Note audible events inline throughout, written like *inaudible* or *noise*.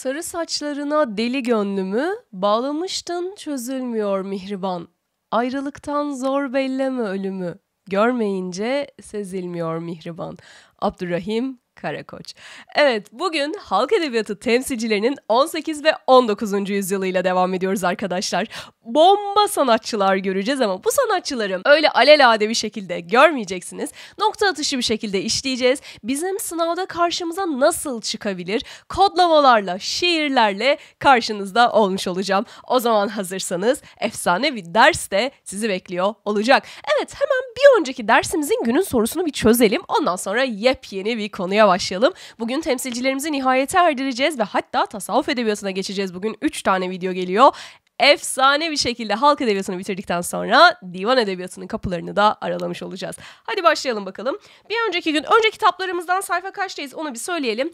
Sarı saçlarına deli gönlümü bağlamıştın çözülmüyor mihriban. Ayrılıktan zor belleme ölümü. Görmeyince sezilmiyor mihriban. Abdurrahim Karakoç. Evet bugün halk edebiyatı temsilcilerinin 18 ve 19. yüzyılıyla devam ediyoruz arkadaşlar bomba sanatçılar göreceğiz ama bu sanatçıları öyle alelade bir şekilde görmeyeceksiniz. Nokta atışı bir şekilde işleyeceğiz. Bizim sınavda karşımıza nasıl çıkabilir? Kodlamalarla, şiirlerle karşınızda olmuş olacağım. O zaman hazırsanız efsane bir ders de sizi bekliyor olacak. Evet hemen bir önceki dersimizin günün sorusunu bir çözelim. Ondan sonra yepyeni bir konuya başlayalım. Bugün temsilcilerimizi nihayete erdireceğiz ve hatta tasavvuf edebiyatına geçeceğiz. Bugün 3 tane video geliyor efsane bir şekilde halk edebiyatını bitirdikten sonra divan edebiyatının kapılarını da aralamış olacağız. Hadi başlayalım bakalım. Bir önceki gün önceki kitaplarımızdan sayfa kaçtayız onu bir söyleyelim.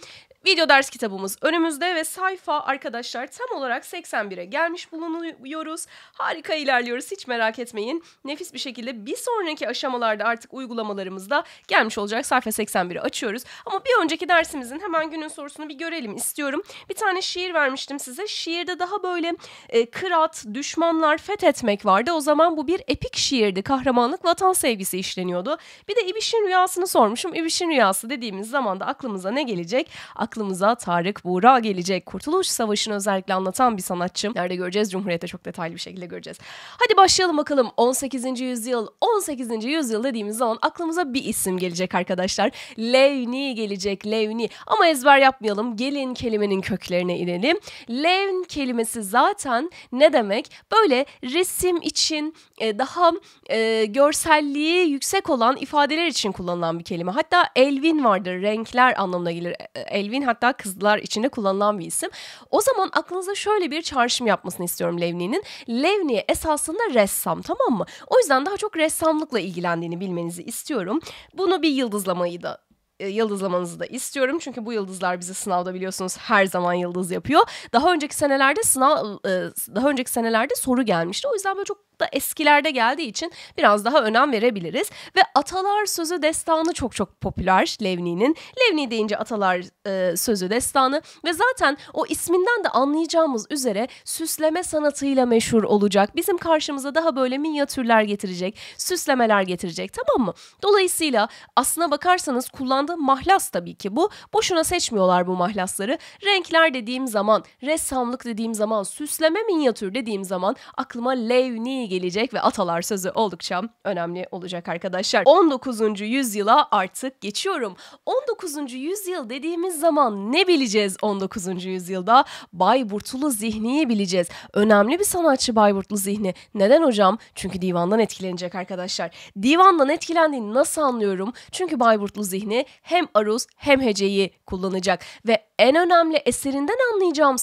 Video ders kitabımız önümüzde ve sayfa arkadaşlar tam olarak 81'e gelmiş bulunuyoruz. Harika ilerliyoruz hiç merak etmeyin. Nefis bir şekilde bir sonraki aşamalarda artık uygulamalarımızda gelmiş olacak. Sayfa 81'i açıyoruz. Ama bir önceki dersimizin hemen günün sorusunu bir görelim istiyorum. Bir tane şiir vermiştim size. Şiirde daha böyle e, kral Berat, düşmanlar, fethetmek vardı. O zaman bu bir epik şiirdi. Kahramanlık, vatan sevgisi işleniyordu. Bir de İbiş'in rüyasını sormuşum. İbiş'in rüyası dediğimiz zaman da aklımıza ne gelecek? Aklımıza Tarık Buğra gelecek. Kurtuluş Savaşı'nı özellikle anlatan bir sanatçım. Nerede göreceğiz? Cumhuriyet'te çok detaylı bir şekilde göreceğiz. Hadi başlayalım bakalım. 18. yüzyıl, 18. yüzyıl dediğimiz zaman aklımıza bir isim gelecek arkadaşlar. Levni gelecek, Levni. Ama ezber yapmayalım. Gelin kelimenin köklerine inelim. Levn kelimesi zaten ne ne demek? Böyle resim için e, daha e, görselliği yüksek olan ifadeler için kullanılan bir kelime. Hatta elvin vardır. Renkler anlamına gelir. E, elvin hatta kızlar içinde kullanılan bir isim. O zaman aklınıza şöyle bir çağrışım yapmasını istiyorum Levni'nin. Levni esasında ressam tamam mı? O yüzden daha çok ressamlıkla ilgilendiğini bilmenizi istiyorum. Bunu bir yıldızlamayı da e, yıldızlamanızı da istiyorum. Çünkü bu yıldızlar bizi sınavda biliyorsunuz her zaman yıldız yapıyor. Daha önceki senelerde sınav e, daha önceki senelerde soru gelmişti. O yüzden böyle çok da eskilerde geldiği için biraz daha önem verebiliriz. Ve Atalar Sözü Destanı çok çok popüler Levni'nin. Levni deyince Atalar e, Sözü Destanı ve zaten o isminden de anlayacağımız üzere süsleme sanatıyla meşhur olacak. Bizim karşımıza daha böyle minyatürler getirecek, süslemeler getirecek tamam mı? Dolayısıyla aslına bakarsanız kullan zamanda mahlas tabii ki bu. Boşuna seçmiyorlar bu mahlasları. Renkler dediğim zaman, ressamlık dediğim zaman, süsleme minyatür dediğim zaman aklıma Levni gelecek ve atalar sözü oldukça önemli olacak arkadaşlar. 19. yüzyıla artık geçiyorum. 19. yüzyıl dediğimiz zaman ne bileceğiz 19. yüzyılda? Bayburtlu Zihni'yi bileceğiz. Önemli bir sanatçı Bayburtlu Zihni. Neden hocam? Çünkü divandan etkilenecek arkadaşlar. Divandan etkilendiğini nasıl anlıyorum? Çünkü Bayburtlu Zihni hem aruz hem heceyi kullanacak ve en önemli eserinden anlayacağım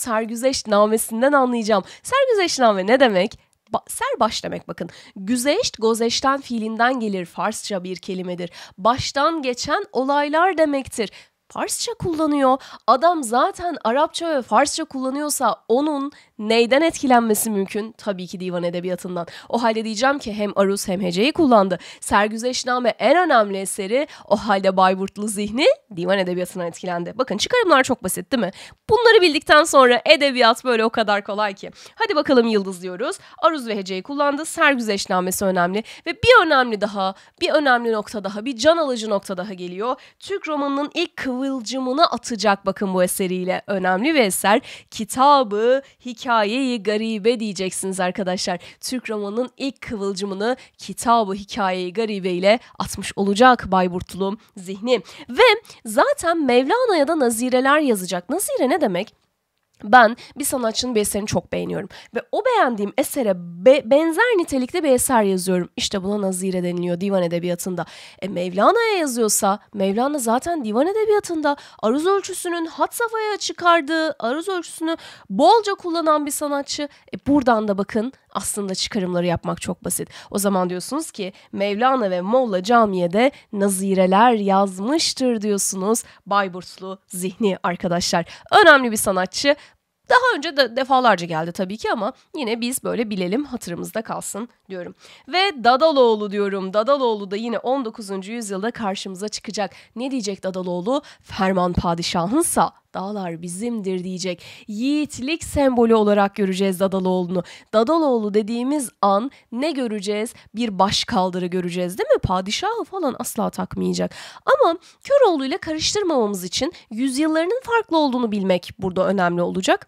namesinden anlayacağım. name ne demek? Ba baş demek bakın. Güzeşt gozeşten fiilinden gelir Farsça bir kelimedir. Baştan geçen olaylar demektir. Farsça kullanıyor. Adam zaten Arapça ve Farsça kullanıyorsa onun Neyden etkilenmesi mümkün? Tabii ki divan edebiyatından. O halde diyeceğim ki hem aruz hem heceyi kullandı. Sergüzeşname en önemli eseri o halde Bayburtlu zihni divan edebiyatından etkilendi. Bakın çıkarımlar çok basit değil mi? Bunları bildikten sonra edebiyat böyle o kadar kolay ki. Hadi bakalım yıldız diyoruz. Aruz ve heceyi kullandı. Sergüzeşnamesi önemli. Ve bir önemli daha, bir önemli nokta daha, bir can alıcı nokta daha geliyor. Türk romanının ilk kıvılcımını atacak bakın bu eseriyle. Önemli bir eser. Kitabı, hikaye Hikayeyi Garibe diyeceksiniz arkadaşlar. Türk romanının ilk kıvılcımını kitabı Hikayeyi Garibe ile atmış olacak Bayburtlu zihni. Ve zaten Mevlana'ya da nazireler yazacak. Nazire ne demek? ben bir sanatçının bir eserini çok beğeniyorum ve o beğendiğim esere be, benzer nitelikte bir eser yazıyorum. İşte buna nazire deniliyor divan edebiyatında. E Mevlana'ya yazıyorsa Mevlana zaten divan edebiyatında aruz ölçüsünün hat safhaya çıkardığı aruz ölçüsünü bolca kullanan bir sanatçı. E buradan da bakın aslında çıkarımları yapmak çok basit. O zaman diyorsunuz ki Mevlana ve Molla camiyede nazireler yazmıştır diyorsunuz. Bayburtlu zihni arkadaşlar. Önemli bir sanatçı. Daha önce de defalarca geldi tabii ki ama yine biz böyle bilelim hatırımızda kalsın diyorum. Ve Dadaloğlu diyorum. Dadaloğlu da yine 19. yüzyılda karşımıza çıkacak. Ne diyecek Dadaloğlu? Ferman padişahınsa dağlar bizimdir diyecek. Yiğitlik sembolü olarak göreceğiz Dadaloğlu'nu. Dadaloğlu dediğimiz an ne göreceğiz? Bir baş kaldırı göreceğiz değil mi? Padişahı falan asla takmayacak. Ama Köroğlu ile karıştırmamamız için yüzyıllarının farklı olduğunu bilmek burada önemli olacak.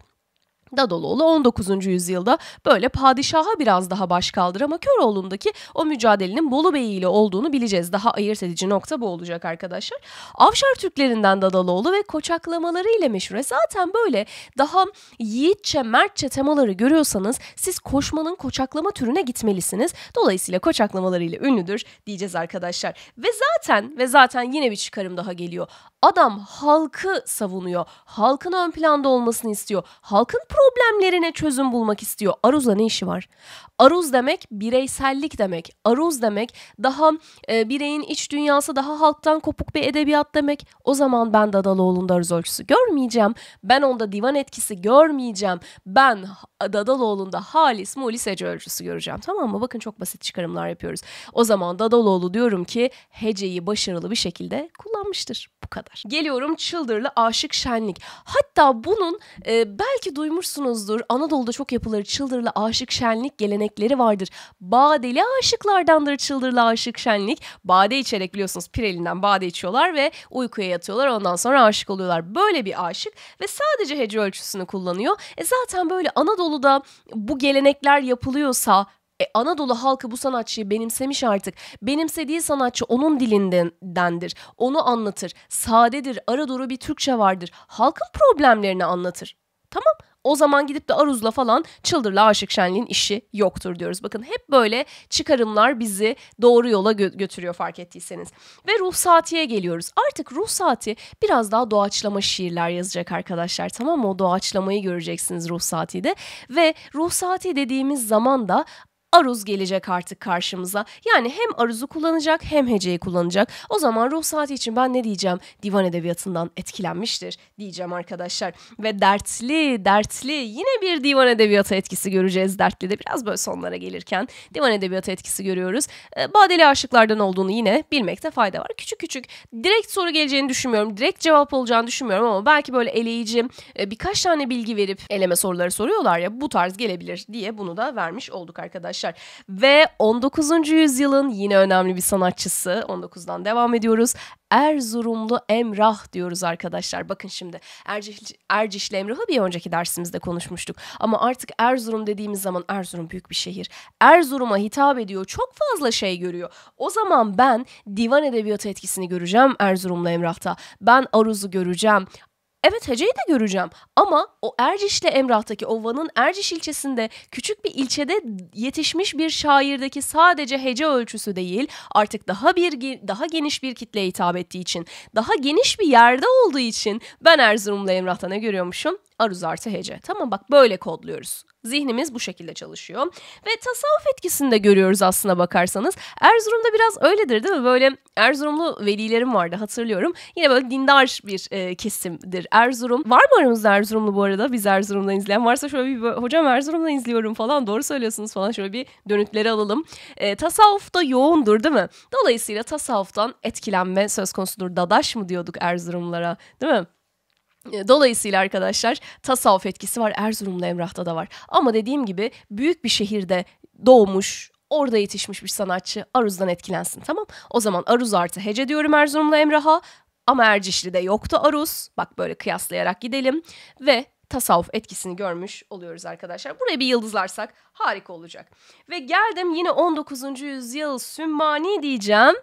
Dadoloğlu 19. yüzyılda böyle padişaha biraz daha baş kaldır ama Köroğlu'ndaki o mücadelenin Bolu Bey ile olduğunu bileceğiz. Daha ayırt edici nokta bu olacak arkadaşlar. Avşar Türklerinden Dadaloğlu ve koçaklamaları ile meşhur. Zaten böyle daha yiğitçe, mertçe temaları görüyorsanız siz koşmanın koçaklama türüne gitmelisiniz. Dolayısıyla koçaklamaları ile ünlüdür diyeceğiz arkadaşlar. Ve zaten ve zaten yine bir çıkarım daha geliyor. Adam halkı savunuyor. Halkın ön planda olmasını istiyor. Halkın problemlerine çözüm bulmak istiyor. Aruz'la ne işi var? Aruz demek bireysellik demek. Aruz demek daha e, bireyin iç dünyası daha halktan kopuk bir edebiyat demek. O zaman ben Dadaloğlu'nda aruz ölçüsü görmeyeceğim. Ben onda divan etkisi görmeyeceğim. Ben Dadaloğlu'nda halis mulis hece ölçüsü göreceğim. Tamam mı? Bakın çok basit çıkarımlar yapıyoruz. O zaman Dadaloğlu diyorum ki heceyi başarılı bir şekilde kullanmıştır bu kadar. Geliyorum Çıldırlı Aşık Şenlik. Hatta bunun e, belki duymuşsunuzdur. Anadolu'da çok yapıları Çıldırlı Aşık Şenlik gelenekleri vardır. Badeli aşıklardandır Çıldırlı Aşık Şenlik. Bade içerek biliyorsunuz pirelinden bade içiyorlar ve uykuya yatıyorlar. Ondan sonra aşık oluyorlar. Böyle bir aşık ve sadece hece ölçüsünü kullanıyor. E zaten böyle Anadolu'da bu gelenekler yapılıyorsa e, Anadolu halkı bu sanatçıyı benimsemiş artık. Benimsediği sanatçı onun dilindendir. Onu anlatır. Sadedir. Araduru bir Türkçe vardır. Halkın problemlerini anlatır. Tamam o zaman gidip de Aruz'la falan Çıldır'la Aşık Şenli'nin işi yoktur diyoruz. Bakın hep böyle çıkarımlar bizi doğru yola gö- götürüyor fark ettiyseniz. Ve ruh saatiye geliyoruz. Artık ruh saati biraz daha doğaçlama şiirler yazacak arkadaşlar tamam mı? O doğaçlamayı göreceksiniz ruh saatide. Ve ruh saati dediğimiz zaman da aruz gelecek artık karşımıza. Yani hem aruzu kullanacak hem heceyi kullanacak. O zaman ruh saati için ben ne diyeceğim? Divan edebiyatından etkilenmiştir diyeceğim arkadaşlar. Ve dertli, dertli yine bir divan edebiyatı etkisi göreceğiz dertli de biraz böyle sonlara gelirken divan edebiyatı etkisi görüyoruz. Ee, Badeli aşıklardan olduğunu yine bilmekte fayda var. Küçük küçük direkt soru geleceğini düşünmüyorum. Direkt cevap olacağını düşünmüyorum ama belki böyle eleyici e, birkaç tane bilgi verip eleme soruları soruyorlar ya bu tarz gelebilir diye bunu da vermiş olduk arkadaşlar yapmışlar. Ve 19. yüzyılın yine önemli bir sanatçısı. 19'dan devam ediyoruz. Erzurumlu Emrah diyoruz arkadaşlar. Bakın şimdi Erciş, Erciş'le Emrah'ı bir önceki dersimizde konuşmuştuk. Ama artık Erzurum dediğimiz zaman Erzurum büyük bir şehir. Erzurum'a hitap ediyor. Çok fazla şey görüyor. O zaman ben divan edebiyatı etkisini göreceğim Erzurumlu Emrah'ta. Ben Aruz'u göreceğim. Evet Hece'yi de göreceğim ama o Erciş'le Emrah'taki o Van'ın Erciş ilçesinde küçük bir ilçede yetişmiş bir şairdeki sadece hece ölçüsü değil artık daha bir daha geniş bir kitleye hitap ettiği için daha geniş bir yerde olduğu için ben Erzurum'la Emrah'ta ne görüyormuşum? Aruz artı hece. Tamam bak böyle kodluyoruz. Zihnimiz bu şekilde çalışıyor. Ve tasavvuf etkisini de görüyoruz aslına bakarsanız. Erzurum'da biraz öyledir değil mi? Böyle Erzurumlu velilerim vardı hatırlıyorum. Yine böyle dindar bir e, kesimdir Erzurum. Var mı aramızda Erzurumlu bu arada? Biz Erzurum'dan izleyen varsa şöyle bir hocam Erzurum'dan izliyorum falan doğru söylüyorsunuz falan şöyle bir dönütleri alalım. E, tasavvuf da yoğundur değil mi? Dolayısıyla tasavvuftan etkilenme söz konusudur. Dadaş mı diyorduk Erzurumlara değil mi? E, dolayısıyla arkadaşlar tasavvuf etkisi var Erzurum'da Emrah'ta da var. Ama dediğim gibi büyük bir şehirde doğmuş, orada yetişmiş bir sanatçı Aruz'dan etkilensin tamam. O zaman Aruz artı Hece diyorum Erzurum'da Emrah'a. Ama Ercişli'de yoktu Aruz. Bak böyle kıyaslayarak gidelim. Ve tasavvuf etkisini görmüş oluyoruz arkadaşlar. Buraya bir yıldızlarsak harika olacak. Ve geldim yine 19. yüzyıl Sümmani diyeceğim.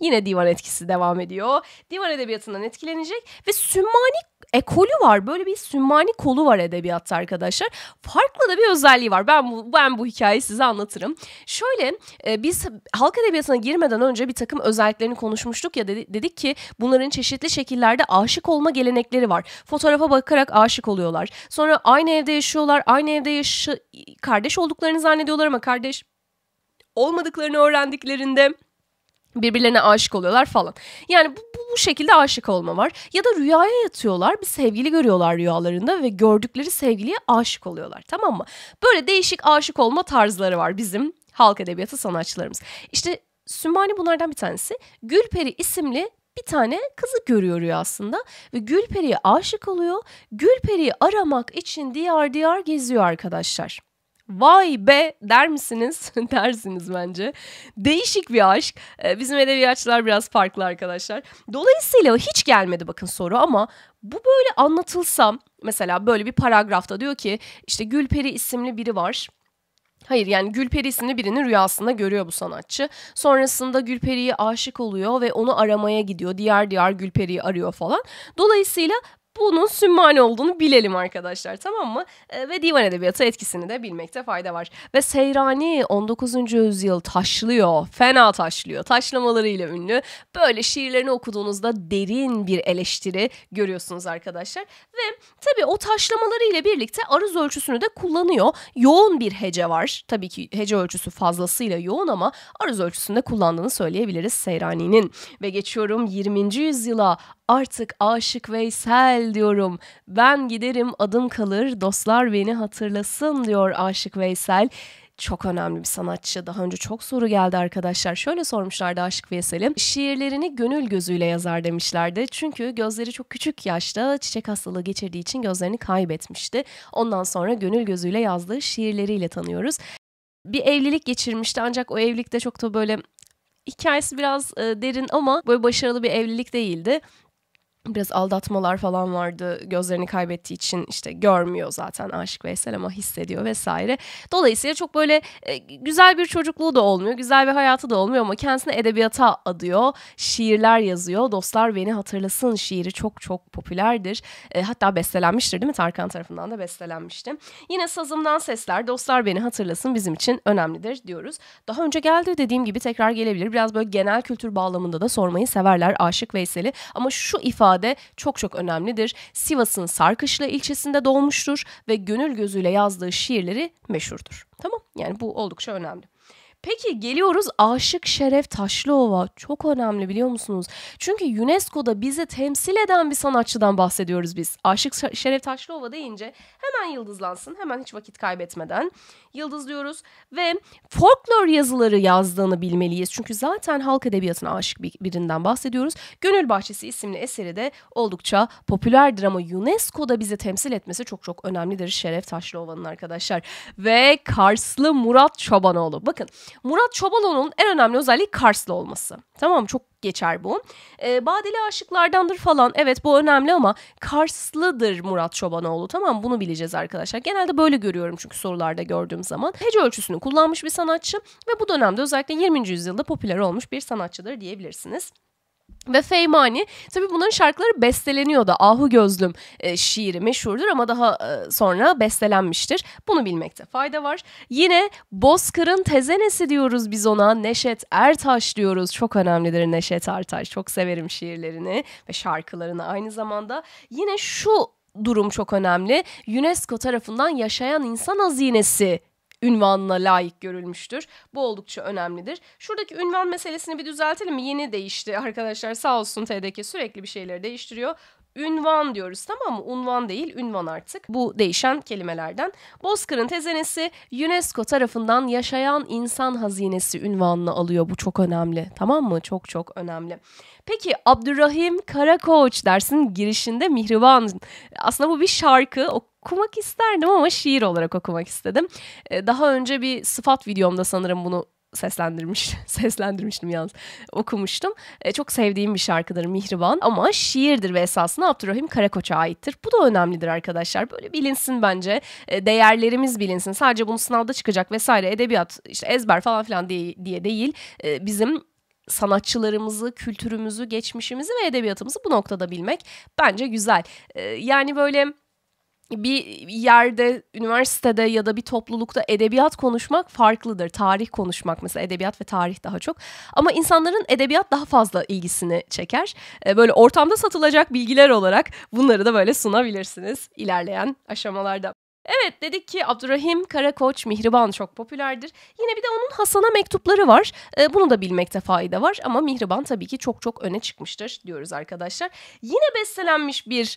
Yine divan etkisi devam ediyor. Divan edebiyatından etkilenecek ve Sümmani ekolü var. Böyle bir Sümani kolu var edebiyatta arkadaşlar. Farklı da bir özelliği var. Ben bu, ben bu hikayeyi size anlatırım. Şöyle e, biz halk edebiyatına girmeden önce bir takım özelliklerini konuşmuştuk ya dedi, dedik ki bunların çeşitli şekillerde aşık olma gelenekleri var. Fotoğrafa bakarak aşık oluyorlar. Sonra aynı evde yaşıyorlar. Aynı evde yaşı kardeş olduklarını zannediyorlar ama kardeş olmadıklarını öğrendiklerinde birbirlerine aşık oluyorlar falan. Yani bu, bu şekilde aşık olma var. Ya da rüyaya yatıyorlar bir sevgili görüyorlar rüyalarında ve gördükleri sevgiliye aşık oluyorlar tamam mı? Böyle değişik aşık olma tarzları var bizim halk edebiyatı sanatçılarımız. İşte Sümani bunlardan bir tanesi. Gülperi isimli bir tane kızı görüyor rüyasında ve Gülperi'ye aşık oluyor. Gülperi'yi aramak için diyar diyar geziyor arkadaşlar vay be der misiniz? *laughs* Dersiniz bence. Değişik bir aşk. Ee, bizim edebiyatçılar biraz farklı arkadaşlar. Dolayısıyla hiç gelmedi bakın soru ama bu böyle anlatılsam mesela böyle bir paragrafta diyor ki işte Gülperi isimli biri var. Hayır yani Gülperi isimli birini rüyasında görüyor bu sanatçı. Sonrasında Gülperi'ye aşık oluyor ve onu aramaya gidiyor. Diğer diğer Gülperi'yi arıyor falan. Dolayısıyla bunun Sümmani olduğunu bilelim arkadaşlar tamam mı? E, ve divan edebiyatı etkisini de bilmekte fayda var. Ve Seyrani 19. yüzyıl taşlıyor. Fena taşlıyor. Taşlamalarıyla ünlü. Böyle şiirlerini okuduğunuzda derin bir eleştiri görüyorsunuz arkadaşlar. Ve tabii o taşlamalarıyla birlikte arız ölçüsünü de kullanıyor. Yoğun bir hece var. Tabii ki hece ölçüsü fazlasıyla yoğun ama arız ölçüsünde kullandığını söyleyebiliriz Seyrani'nin. Ve geçiyorum 20. yüzyıla artık Aşık Veysel gel diyorum. Ben giderim adım kalır dostlar beni hatırlasın diyor Aşık Veysel çok önemli bir sanatçı. Daha önce çok soru geldi arkadaşlar. Şöyle sormuşlardı Aşık Veysel'im. Şiirlerini gönül gözüyle yazar demişlerdi. Çünkü gözleri çok küçük yaşta çiçek hastalığı geçirdiği için gözlerini kaybetmişti. Ondan sonra gönül gözüyle yazdığı şiirleriyle tanıyoruz. Bir evlilik geçirmişti ancak o evlilikte çok da böyle hikayesi biraz e, derin ama böyle başarılı bir evlilik değildi biraz aldatmalar falan vardı. Gözlerini kaybettiği için işte görmüyor zaten Aşık Veysel ama hissediyor vesaire. Dolayısıyla çok böyle e, güzel bir çocukluğu da olmuyor. Güzel bir hayatı da olmuyor ama kendisini edebiyata adıyor. Şiirler yazıyor. Dostlar Beni Hatırlasın şiiri çok çok popülerdir. E, hatta bestelenmiştir değil mi? Tarkan tarafından da bestelenmişti. Yine sazımdan sesler Dostlar Beni Hatırlasın bizim için önemlidir diyoruz. Daha önce geldi dediğim gibi tekrar gelebilir. Biraz böyle genel kültür bağlamında da sormayı severler Aşık Veysel'i. Ama şu ifade ifade çok çok önemlidir. Sivas'ın Sarkışla ilçesinde doğmuştur ve gönül gözüyle yazdığı şiirleri meşhurdur. Tamam yani bu oldukça önemli. Peki geliyoruz Aşık Şeref Taşlıova. Çok önemli biliyor musunuz? Çünkü UNESCO'da bizi temsil eden bir sanatçıdan bahsediyoruz biz. Aşık Şeref Taşlıova deyince hemen yıldızlansın. Hemen hiç vakit kaybetmeden yıldız diyoruz Ve folklor yazıları yazdığını bilmeliyiz. Çünkü zaten halk edebiyatına aşık birinden bahsediyoruz. Gönül Bahçesi isimli eseri de oldukça popülerdir ama UNESCO'da bizi temsil etmesi çok çok önemlidir Şeref Taşlıova'nın arkadaşlar. Ve Karslı Murat Çobanoğlu. Bakın Murat Çobanoğlu'nun en önemli özelliği Karslı olması. Tamam mı? Çok geçer bu. E, Badeli aşıklardandır falan. Evet bu önemli ama Karslıdır Murat Çobanoğlu. Tamam bunu bileceğiz arkadaşlar. Genelde böyle görüyorum çünkü sorularda gördüğüm zaman. Hece ölçüsünü kullanmış bir sanatçı ve bu dönemde özellikle 20. yüzyılda popüler olmuş bir sanatçıdır diyebilirsiniz ve Feymani. tabii bunların şarkıları besteleniyordu. Ahu Gözlüm e, şiiri meşhurdur ama daha e, sonra bestelenmiştir. Bunu bilmekte fayda var. Yine Bozkır'ın tezenesi diyoruz biz ona. Neşet Ertaş diyoruz. Çok önemlidir Neşet Ertaş. Çok severim şiirlerini ve şarkılarını aynı zamanda. Yine şu durum çok önemli. UNESCO tarafından yaşayan insan hazinesi ünvanına layık görülmüştür. Bu oldukça önemlidir. Şuradaki ünvan meselesini bir düzeltelim mi? Yeni değişti arkadaşlar sağ olsun TDK sürekli bir şeyleri değiştiriyor. Ünvan diyoruz tamam mı? Unvan değil, ünvan artık. Bu değişen kelimelerden. Bozkır'ın tezenesi UNESCO tarafından yaşayan insan hazinesi ünvanını alıyor. Bu çok önemli. Tamam mı? Çok çok önemli. Peki Abdurrahim Karakoç dersin girişinde Mihriban. Aslında bu bir şarkı. okumak isterdim ama şiir olarak okumak istedim. Ee, daha önce bir sıfat videomda sanırım bunu seslendirmiş, *laughs* seslendirmiştim yalnız, okumuştum. E, çok sevdiğim bir şarkıdır Mihriban ama şiirdir ve esasında Abdurrahim Karakoç'a aittir. Bu da önemlidir arkadaşlar. Böyle bilinsin bence. E, değerlerimiz bilinsin. Sadece bunu sınavda çıkacak vesaire edebiyat işte ezber falan filan diye, diye değil. E, bizim sanatçılarımızı, kültürümüzü, geçmişimizi ve edebiyatımızı bu noktada bilmek bence güzel. E, yani böyle bir yerde, üniversitede ya da bir toplulukta edebiyat konuşmak farklıdır. Tarih konuşmak mesela edebiyat ve tarih daha çok. Ama insanların edebiyat daha fazla ilgisini çeker. E, böyle ortamda satılacak bilgiler olarak bunları da böyle sunabilirsiniz ilerleyen aşamalarda. Evet dedik ki Abdurrahim Karakoç Mihriban çok popülerdir. Yine bir de onun Hasan'a mektupları var. E, bunu da bilmekte fayda var ama Mihriban tabii ki çok çok öne çıkmıştır diyoruz arkadaşlar. Yine bestelenmiş bir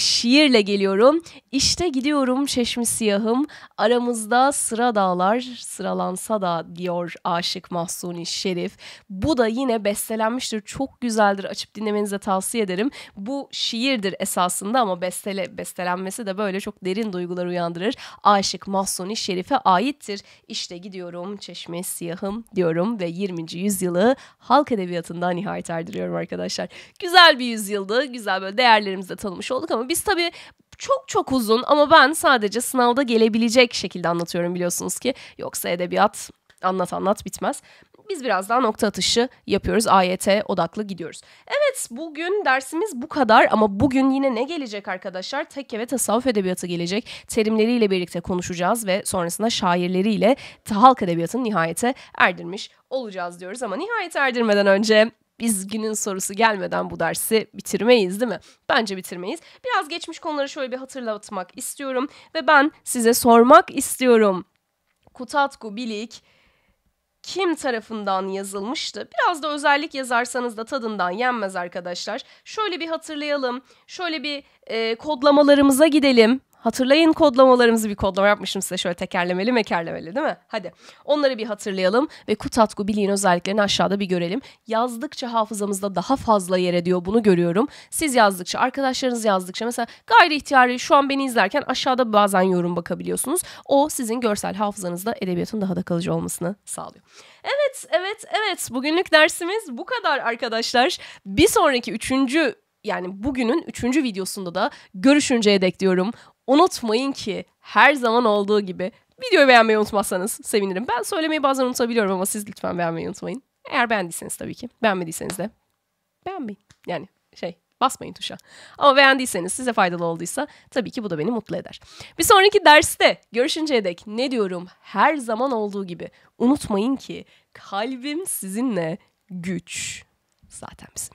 şiirle geliyorum. İşte gidiyorum çeşmi siyahım. Aramızda sıra dağlar sıralansa da diyor Aşık Mahsuni Şerif. Bu da yine bestelenmiştir. Çok güzeldir. Açıp dinlemenize tavsiye ederim. Bu şiirdir esasında ama bestele, bestelenmesi de böyle çok derin duygular uyandırır. Aşık Mahsuni Şerif'e aittir. İşte gidiyorum çeşme siyahım diyorum ve 20. yüzyılı halk edebiyatından nihayet erdiriyorum arkadaşlar. Güzel bir yüzyıldı. Güzel böyle değerlerimizle tanımış olduk ama biz tabii çok çok uzun ama ben sadece sınavda gelebilecek şekilde anlatıyorum biliyorsunuz ki. Yoksa edebiyat anlat anlat bitmez. Biz biraz daha nokta atışı yapıyoruz. AYT odaklı gidiyoruz. Evet bugün dersimiz bu kadar ama bugün yine ne gelecek arkadaşlar? Tekke ve tasavvuf edebiyatı gelecek. Terimleriyle birlikte konuşacağız ve sonrasında şairleriyle halk edebiyatını nihayete erdirmiş olacağız diyoruz. Ama nihayete erdirmeden önce biz günün sorusu gelmeden bu dersi bitirmeyiz değil mi? Bence bitirmeyiz. Biraz geçmiş konuları şöyle bir hatırlatmak istiyorum ve ben size sormak istiyorum. Kutatku Bilik kim tarafından yazılmıştı? Biraz da özellik yazarsanız da tadından yenmez arkadaşlar. Şöyle bir hatırlayalım. Şöyle bir e, kodlamalarımıza gidelim. Hatırlayın kodlamalarımızı bir kodlama yapmışım size şöyle tekerlemeli mekerlemeli değil mi? Hadi onları bir hatırlayalım ve Kutatku biliğin özelliklerini aşağıda bir görelim. Yazdıkça hafızamızda daha fazla yer ediyor bunu görüyorum. Siz yazdıkça arkadaşlarınız yazdıkça mesela gayri ihtiyari şu an beni izlerken aşağıda bazen yorum bakabiliyorsunuz. O sizin görsel hafızanızda edebiyatın daha da kalıcı olmasını sağlıyor. Evet evet evet bugünlük dersimiz bu kadar arkadaşlar. Bir sonraki üçüncü yani bugünün üçüncü videosunda da görüşünceye dek diyorum. Unutmayın ki her zaman olduğu gibi videoyu beğenmeyi unutmazsanız sevinirim. Ben söylemeyi bazen unutabiliyorum ama siz lütfen beğenmeyi unutmayın. Eğer beğendiyseniz tabii ki. Beğenmediyseniz de beğenmeyin. Yani şey basmayın tuşa. Ama beğendiyseniz, size faydalı olduysa tabii ki bu da beni mutlu eder. Bir sonraki derste görüşünceye dek ne diyorum? Her zaman olduğu gibi unutmayın ki kalbim sizinle güç zaten bizimle.